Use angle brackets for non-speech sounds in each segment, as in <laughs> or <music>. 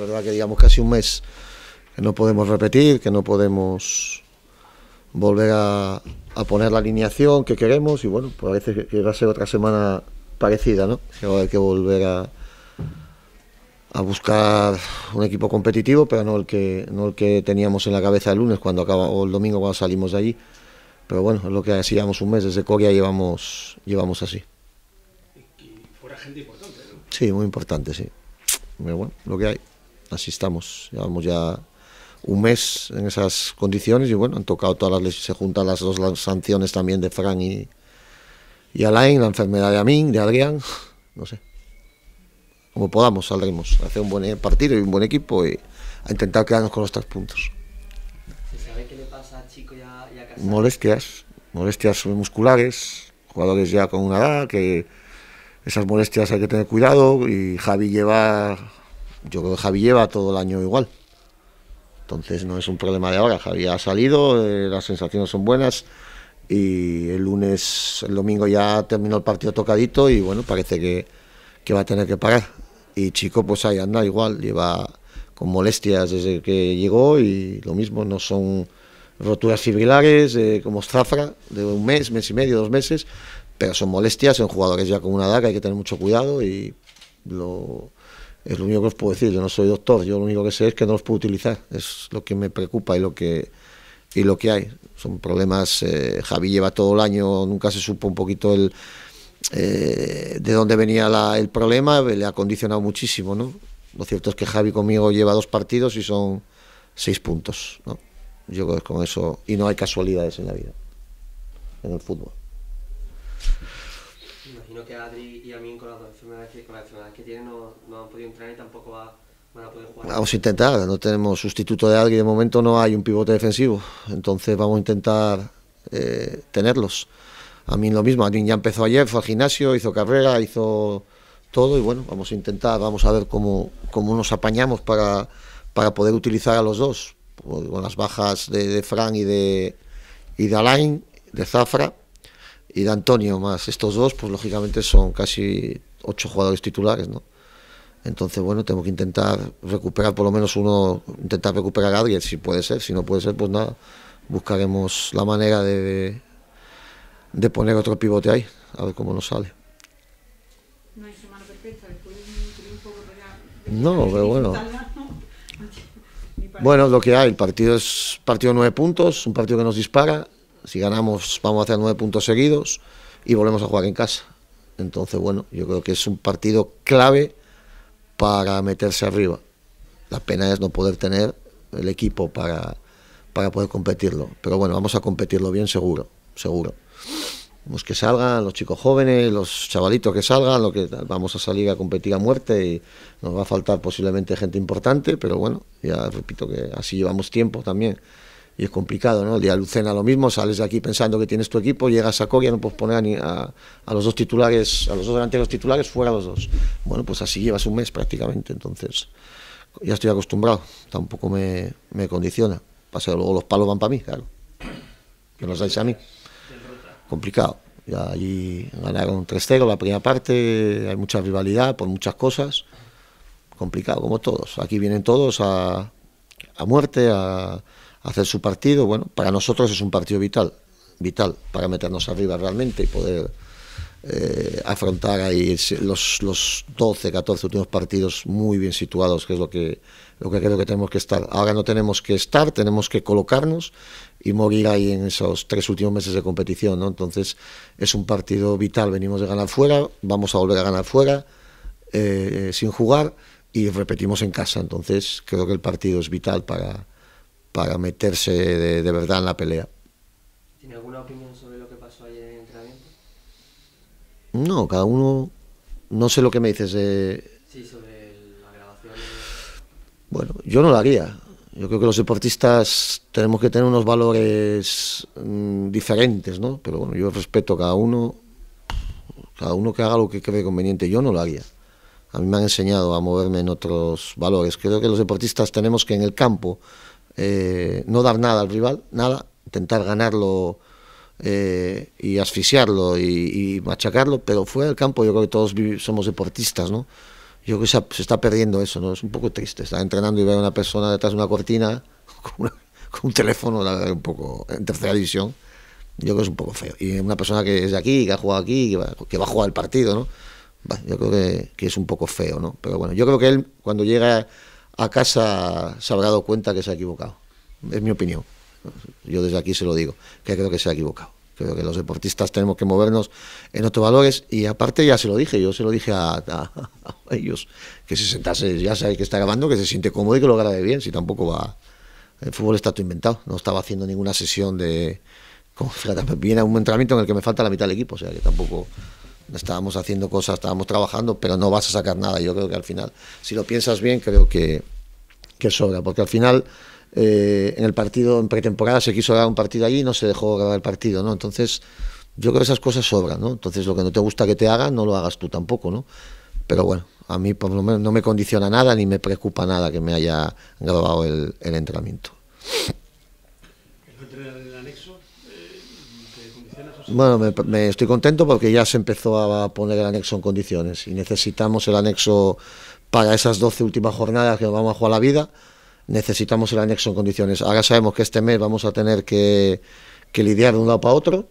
La verdad que digamos casi un mes que no podemos repetir, que no podemos volver a, poner la alineación que queremos y bueno, pues a veces que va a ser otra semana parecida, ¿no? Que va a haber que volver a, buscar un equipo competitivo, pero no el que no el que teníamos en la cabeza el lunes cuando acaba o el domingo cuando salimos de allí. Pero bueno, es lo que hacíamos un mes desde Corea llevamos llevamos así. Y fuera gente importante, ¿no? Sí, muy importante, sí. Pero bueno, lo que hay así estamos. Llevamos ya un mes en esas condiciones y bueno, han tocado todas las leyes, se juntan las dos sanciones también de Fran y, Alain, la enfermedad de Amin, de Adrián, <laughs> no sé. Como podamos saldremos a hacer un buen partido y un buen equipo y a intentar quedarnos con los tres puntos. ¿Se sabe qué le pasa Chico y Molestias, molestias musculares, jugadores ya con una edad que esas molestias hay que tener cuidado y Javi lleva yo creo que Javi lleva todo el año igual. Entonces no es un problema de ahora. Javi ha salido, eh, las sensaciones son buenas y el lunes, el domingo ya terminó el partido tocadito y bueno, parece que, va a tener que parar. Y Chico pues ahí anda igual, lleva con molestias desde que llegó y lo mismo, no son roturas fibrilares eh, como Zafra de un mes, mes y medio, dos meses, pero son molestias en jugadores ya con una edad que hay que tener mucho cuidado y lo, es lo único que os puedo decir, yo no soy doctor, yo lo único que sé es que no los puedo utilizar, es lo que me preocupa y lo que, lo que hay. Son problemas, eh, Javi lleva todo el año, nunca se supo un poquito el, eh, de dónde venía el problema, le ha condicionado muchísimo, ¿no? Lo cierto es que Javi conmigo lleva dos partidos y son seis puntos, Yo creo que con eso, y no hay casualidades en la vida, en el fútbol que Adri y a mí con las enfermedades que, que tienen no, han podido entrar y tampoco van a poder jugar. Vamos a intentar, no tenemos sustituto de Adri, de momento no hay un pivote defensivo, entonces vamos a intentar eh, tenerlos. A mí lo mismo, a mí ya empezó ayer, fue al gimnasio, hizo carrera, hizo todo y bueno, vamos a intentar, vamos a ver cómo, nos apañamos para, para poder utilizar a los dos, con las bajas de, de Fran y de, y de Alain, de Zafra, y de Antonio más estos dos, pues lógicamente son casi ocho jugadores titulares, ¿no? Entonces, bueno, tengo que intentar recuperar por lo menos uno, intentar recuperar a alguien, si puede ser, si no puede ser, pues nada, buscaremos la manera de, poner otro pivote ahí, a ver cómo nos sale. No hay semana perfecta, después de un triunfo No, pero bueno. <laughs> Bueno, lo que hay, el partido es partido nueve puntos, un partido que nos dispara, si ganamos, vamos a hacer nueve puntos seguidos y volvemos a jugar en casa. Entonces, bueno, yo creo que es un partido clave para meterse arriba. La pena es no poder tener el equipo para, para poder competirlo. Pero bueno, vamos a competirlo bien seguro, seguro. Los que salgan, los chicos jóvenes, los chavalitos que salgan, lo que vamos a salir a competir a muerte y nos va a faltar posiblemente gente importante, pero bueno, ya repito que así llevamos tiempo también y es complicado, ¿no? El día de Lucena lo mismo, sales de aquí pensando que tienes tu equipo, llegas a Coria, no puedes poner a, los dos titulares, a los dos delanteros titulares fuera los dos. Bueno, pues así llevas un mes prácticamente, entonces ya estoy acostumbrado, tampoco me, me condiciona. Pasa luego los palos van para mí, claro. Que los dais a mí. Complicado. Ya allí ganaron 3-0 la primera parte, hay mucha rivalidad por muchas cosas. Complicado, como todos. Aquí vienen todos a, a muerte, a hacer su partido. Bueno, para nosotros es un partido vital, vital para meternos arriba realmente y poder eh, afrontar ahí los, 12, 14 últimos partidos muy bien situados, que es lo que, lo que creo que tenemos que estar. Ahora no tenemos que estar, tenemos que colocarnos y morir ahí en esos tres últimos meses de competición. ¿no? Entonces es un partido vital, venimos de ganar fuera, vamos a volver a ganar fuera eh, eh, sin jugar y repetimos en casa. Entonces creo que el partido es vital para para meterse de, verdad en la pelea. ¿Tiene alguna opinión sobre lo que pasó ayer en el entrenamiento? No, cada uno... No sé lo que me dices de... Sí, sobre la grabación. Bueno, yo no lo haría. Yo creo que los deportistas tenemos que tener unos valores mm, diferentes, ¿no? Pero bueno, yo respeto a cada uno, cada uno que haga lo que cree conveniente. Yo no lo haría. A mí me han enseñado a moverme en otros valores. Creo que los deportistas tenemos que en el campo eh, no dar nada al rival, nada, intentar ganarlo eh, y asfixiarlo y, machacarlo, pero fuera del campo yo creo que todos somos deportistas, ¿no? Yo creo que se, está perdiendo eso, ¿no? Es un poco triste, estar entrenando y ver a una persona detrás de una cortina <laughs> con, un teléfono, un poco en tercera división, yo creo que es un poco feo. Y una persona que es de aquí, que ha jugado aquí, que va, a jugar el partido, ¿no? yo creo que, que, es un poco feo, ¿no? Pero bueno, yo creo que él cuando llega a casa se habrá dado cuenta que se ha equivocado. Es mi opinión. Yo desde aquí se lo digo, que creo que se ha equivocado. Creo que los deportistas tenemos que movernos en otros valores y aparte ya se lo dije, yo se lo dije a, ellos, que se sentase, ya sabe que está grabando, que se siente cómodo y que lo grabe bien, si tampoco va... El fútbol está todo inventado, no estaba haciendo ninguna sesión de... viene <laughs> un entrenamiento en el que me falta la mitad del equipo, o sea que tampoco estábamos haciendo cosas, estábamos trabajando, pero no vas a sacar nada. Yo creo que al final, si lo piensas bien, creo que, sobra, porque al final eh, en el partido, en pretemporada, se quiso grabar un partido allí y no se dejó grabar el partido, ¿no? Entonces, yo creo que esas cosas sobran, ¿no? Entonces, lo que no te gusta que te hagan, no lo hagas tú tampoco, ¿no? Pero bueno, a mí por lo menos no me condiciona nada ni me preocupa nada que me haya grabado el entrenamiento. Bueno, me, estoy contento porque ya se empezó a poner el anexo en condiciones y necesitamos el anexo para esas 12 últimas jornadas que nos vamos a jugar la vida. Necesitamos el anexo en condiciones. Ahora sabemos que este mes vamos a tener que, lidiar de un lado para otro.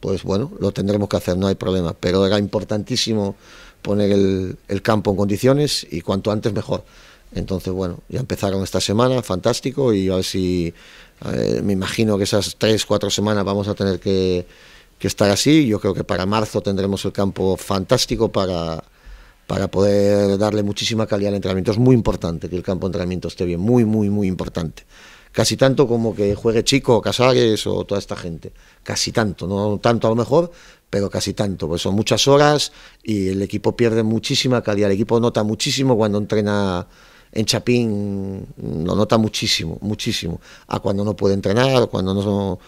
Pues bueno, lo tendremos que hacer, no hay problema. Pero era importantísimo poner el campo en condiciones y cuanto antes mejor. Entonces, bueno, ya empezaron esta semana, fantástico, y a ver si me imagino que esas tres, cuatro semanas vamos a tener que, estar así. Yo creo que para marzo tendremos el campo fantástico para, para poder darle muchísima calidad al entrenamiento. Es muy importante que el campo de entrenamiento esté bien, muy, muy, muy importante. Casi tanto como que juegue Chico, Casares o toda esta gente. Casi tanto, no tanto a lo mejor, pero casi tanto, pues son muchas horas y el equipo pierde muchísima calidad. El equipo nota muchísimo cuando entrena en Chapín lo nota muchísimo, muchísimo. A cuando no puede entrenar, cuando no...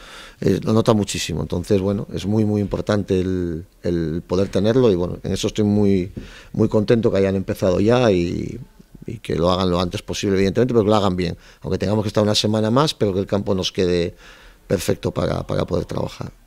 Eh, lo nota muchísimo. Entonces, bueno, es muy, muy importante el, poder tenerlo y bueno, en eso estoy muy, muy contento que hayan empezado ya y, que lo hagan lo antes posible, evidentemente, pero que lo hagan bien. Aunque tengamos que estar una semana más, pero que el campo nos quede perfecto para poder trabajar.